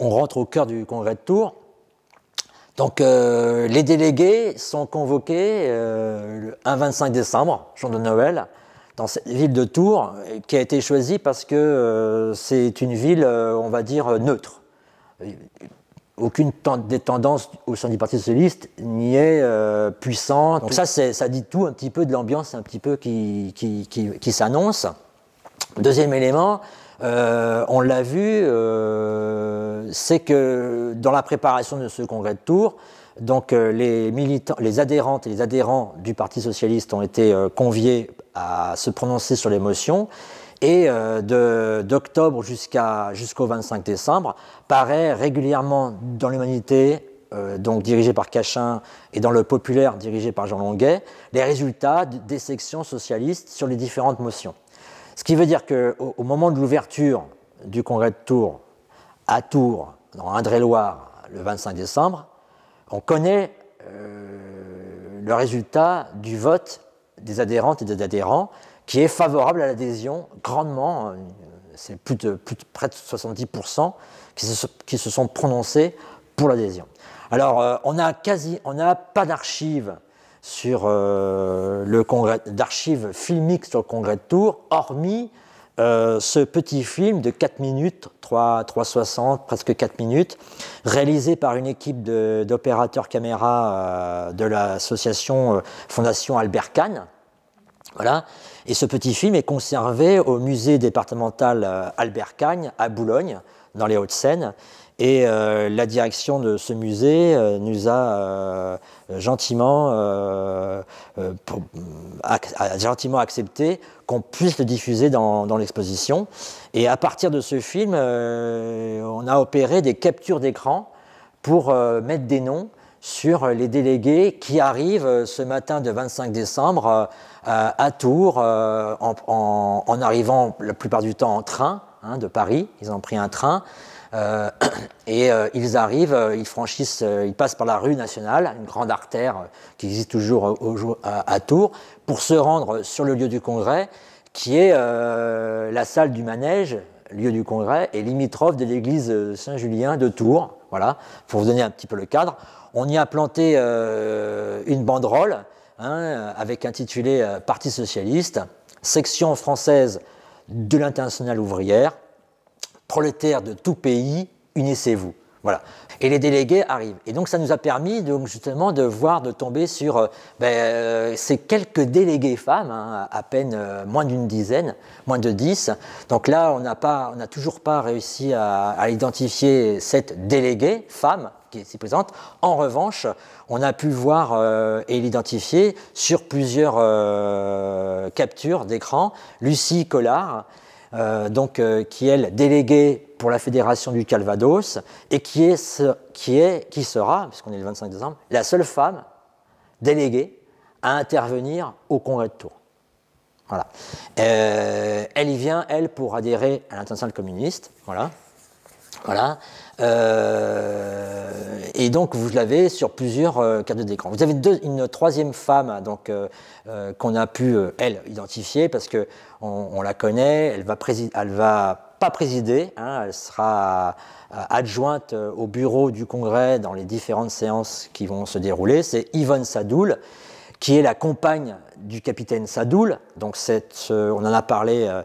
on rentre au cœur du congrès de Tours. Donc euh, les délégués sont convoqués euh, le 1-25 décembre, jour de Noël, dans cette ville de Tours, qui a été choisie parce que euh, c'est une ville, on va dire, neutre. Aucune des tendances au sein du Parti socialiste n'y est puissante. Donc ça, ça dit tout un petit peu de l'ambiance un petit peu qui s'annonce. Deuxième élément, euh, on l'a vu, euh, c'est que dans la préparation de ce congrès de Tours, donc euh, les militants, les adhérentes et les adhérents du Parti socialiste ont été conviés à se prononcer sur les motions. Et d'octobre jusqu'au 25 décembre, paraît régulièrement dans l'humanité, donc dirigé par Cachin, et dans le populaire dirigé par Jean Longuet, les résultats des sections socialistes sur les différentes motions. Ce qui veut dire qu'au moment de l'ouverture du congrès de Tours, à Tours, dans Indre-et-Loire, le 25 décembre, on connaît euh, le résultat du vote des adhérentes et des adhérents qui est favorable à l'adhésion grandement, euh, c'est près de 70% qui se, sont prononcés pour l'adhésion. Alors, euh, on n'a quasi, on n'a pas d'archives sur euh, le congrès d'archives filmiques sur le congrès de Tours, hormis euh, ce petit film de 4 minutes, 3,60, presque 4 minutes, réalisé par une équipe d'opérateurs caméra euh, de l'association Fondation Albert Kahn. Voilà. Et ce petit film est conservé au musée départemental Albert Cagne à Boulogne, dans les Hauts-de-Seine. Et euh, la direction de ce musée euh, nous a euh, gentiment, gentiment accepté qu'on puisse le diffuser dans, l'exposition. Et à partir de ce film, on a opéré des captures d'écran pour mettre des noms sur les délégués qui arrivent ce matin de 25 décembre à Tours, en, arrivant la plupart du temps en train hein, de Paris. Ils ont pris un train. Euh, et euh, ils arrivent, euh, ils franchissent, ils passent par la rue nationale, une grande artère qui existe toujours à, Tours, pour se rendre sur le lieu du congrès, qui est la salle du manège, lieu du congrès, et limitrophe de l'église Saint-Julien de Tours. Voilà, pour vous donner un petit peu le cadre. On y a planté une banderole hein, avec intitulé Parti socialiste, section française de l'internationale ouvrière, prolétaires de tout pays, unissez-vous. Voilà. Et les délégués arrivent. Et donc ça nous a permis donc, justement de voir, de tomber sur euh, ben, euh, ces quelques délégués femmes, hein, à peine euh, moins d'une dizaine, moins de dix. Donc là, on n'a toujours pas réussi à, identifier cette déléguée femme qui s'y présente. En revanche, on a pu voir et l'identifier sur plusieurs captures d'écran. Lucie Collard, euh, donc, euh, qui est elle, déléguée pour la Fédération du Calvados, et qui, est qui, est, qui sera, puisqu'on est le 25 décembre, la seule femme déléguée à intervenir au congrès de Tours. Voilà. Euh, elle y vient, elle, pour adhérer à l'international communiste. Voilà. Voilà. Euh, et donc, vous l'avez sur plusieurs euh, cartes d'écran. Vous avez une troisième femme donc euh, qu'on a pu, elle, identifier parce qu'on on la connaît, elle va, va pas présider, hein. elle sera adjointe au bureau du Congrès dans les différentes séances qui vont se dérouler. C'est Yvonne Sadoul, qui est la compagne du capitaine Sadoul. Donc, on en a parlé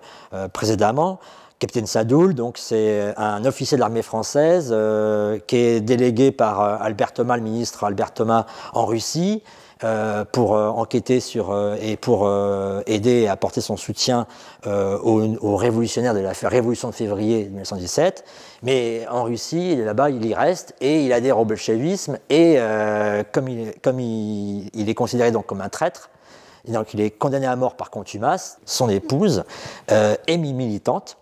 précédemment. Capitaine Sadoul, donc c'est un officier de l'armée française euh, qui est délégué par euh, Albert Thomas, le ministre Albert Thomas, en Russie euh, pour enquêter sur et pour aider et apporter son soutien aux, révolutionnaires de la révolution de février 1917. Mais en Russie, là-bas, il y reste et il adhère au bolchevisme et comme, il, comme il, est considéré donc comme un traître. donc il est condamné à mort par contumace. Son épouse est militante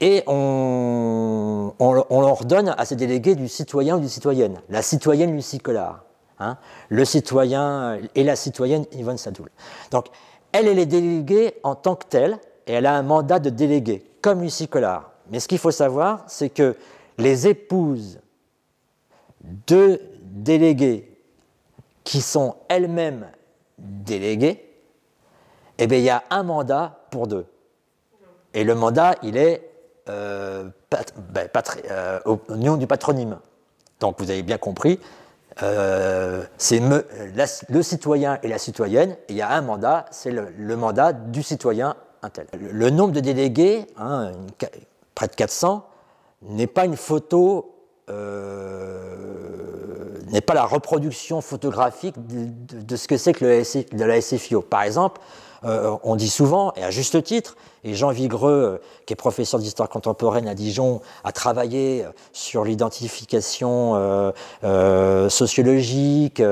et on, on, leur donne à ces délégués du citoyen ou du citoyenne, la citoyenne Lucie Collard, hein. le citoyen et la citoyenne Yvonne Sadoul. Donc, elle, elle est déléguée en tant que telle, et elle a un mandat de déléguée, comme Lucie Collard. Mais ce qu'il faut savoir, c'est que les épouses de délégués qui sont elles-mêmes déléguées, eh bien, il y a un mandat pour deux. Et le mandat, il est euh, ben, euh, au nom du patronyme. Donc vous avez bien compris, euh, c'est le citoyen et la citoyenne, il y a un mandat, c'est le, mandat du citoyen intel. Le, le nombre de délégués, hein, près de 400, n'est pas une photo, n'est pas la reproduction photographique de, ce que c'est que le, la SFIO. Par exemple, euh, on dit souvent, et à juste titre, et Jean Vigreux, euh, qui est professeur d'histoire contemporaine à Dijon, a travaillé euh, sur l'identification sociologique,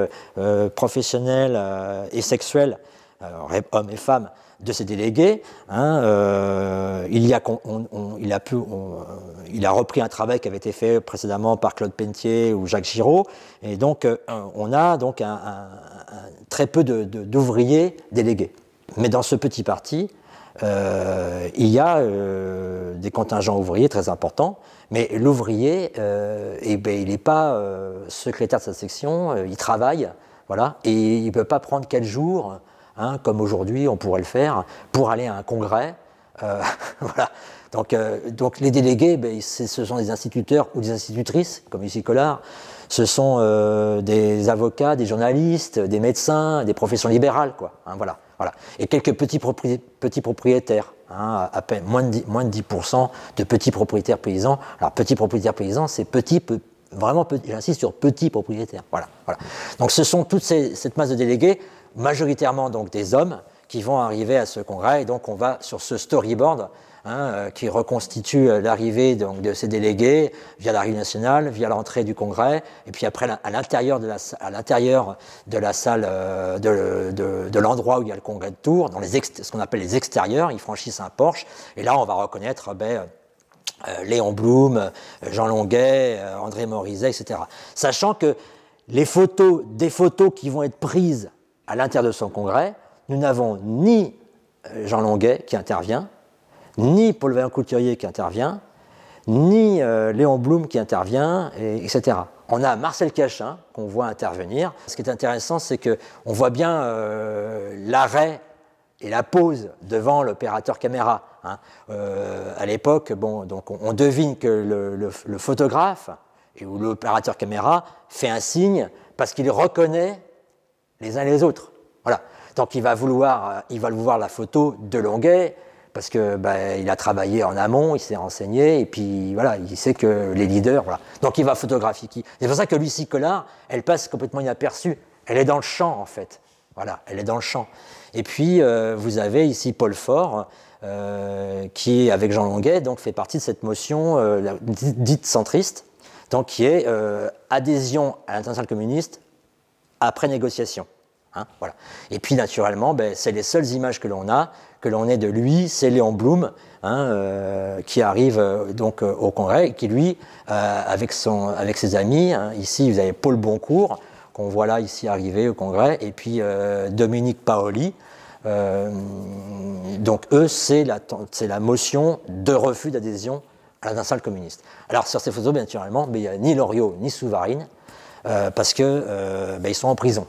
professionnelle et sexuelle, hommes et femmes, de ces délégués. il, a, repris un travail qui avait été fait précédemment par Claude Pentier ou Jacques Giraud. Et donc, on a donc un, très peu d'ouvriers délégués. Mais dans ce petit parti, euh, il y a euh, des contingents ouvriers très importants, mais l'ouvrier, euh, eh ben, il n'est pas euh, secrétaire de sa section, il travaille, voilà, et il ne peut pas prendre quel jours, hein, comme aujourd'hui on pourrait le faire, pour aller à un congrès. voilà. donc, donc les délégués, eh ben, ce sont des instituteurs ou des institutrices, comme ici Collard, ce sont des avocats, des journalistes, des médecins, des professions libérales, quoi. Hein, voilà. Et quelques petits, petits propriétaires, hein, à peine moins de, 10, de petits propriétaires paysans. Alors, petits propriétaires paysans, c'est petit, vraiment, j'insiste sur petits propriétaires. Voilà, voilà. Donc, ce sont toute cette masse de délégués, majoritairement donc des hommes, qui vont arriver à ce congrès. Et donc, on va sur ce storyboard Hein, euh, qui reconstitue euh, l'arrivée donc, de ces délégués via la rue nationale, via l'entrée du Congrès, et puis après à l'intérieur de la, à l'intérieur de la salle euh, de, de, l'endroit où il y a le Congrès de Tours, dans les ce qu'on appelle les extérieurs, ils franchissent un porche, et là on va reconnaître ben, Léon Blum, Jean Longuet, André Morizet, etc. Sachant que les photos, des photos qui vont être prises à l'intérieur de son congrès, nous n'avons ni Jean Longuet qui intervient, ni Paul Vaillant-Couturier qui intervient, ni euh, Léon Blum qui intervient, etc. On a Marcel Cachin qu'on voit intervenir. Ce qui est intéressant, c'est qu'on voit bien euh, l'arrêt et la pause devant l'opérateur caméra. Hein. Euh, à l'époque, donc on, devine que le, photographe et, ou l'opérateur caméra fait un signe parce qu'il reconnaît les uns les autres. Voilà. Donc il va vouloir, il va vouloir la photo de Longuet, parce que ben, il a travaillé en amont, il s'est renseigné, et puis voilà, il sait que les leaders, voilà. Donc il va photographier qui. C'est pour ça que Lucie Collard, elle passe complètement inaperçue. Elle est dans le champ en fait. Voilà, elle est dans le champ. Et puis euh, vous avez ici Paul Fort, euh, qui avec Jean Longuet donc fait partie de cette motion euh, dite centriste, qui est adhésion à l'international communiste après négociation. Hein, voilà. Et puis naturellement, ben, c'est les seules images que l'on a que l'on est de lui, c'est Léon Blum, hein, euh, qui arrive euh, donc euh, au Congrès, et qui lui, avec, son, avec ses amis, hein, ici vous avez Paul Boncourt, qu'on voit là ici arriver au Congrès, et puis Dominique Paoli. donc eux, c'est la, la motion de refus d'adhésion à la salle communiste. Alors sur ces photos, bien naturellement, ben, il n'y a ni Loriot ni Souvarine, parce qu'ils ben, ils sont en prison.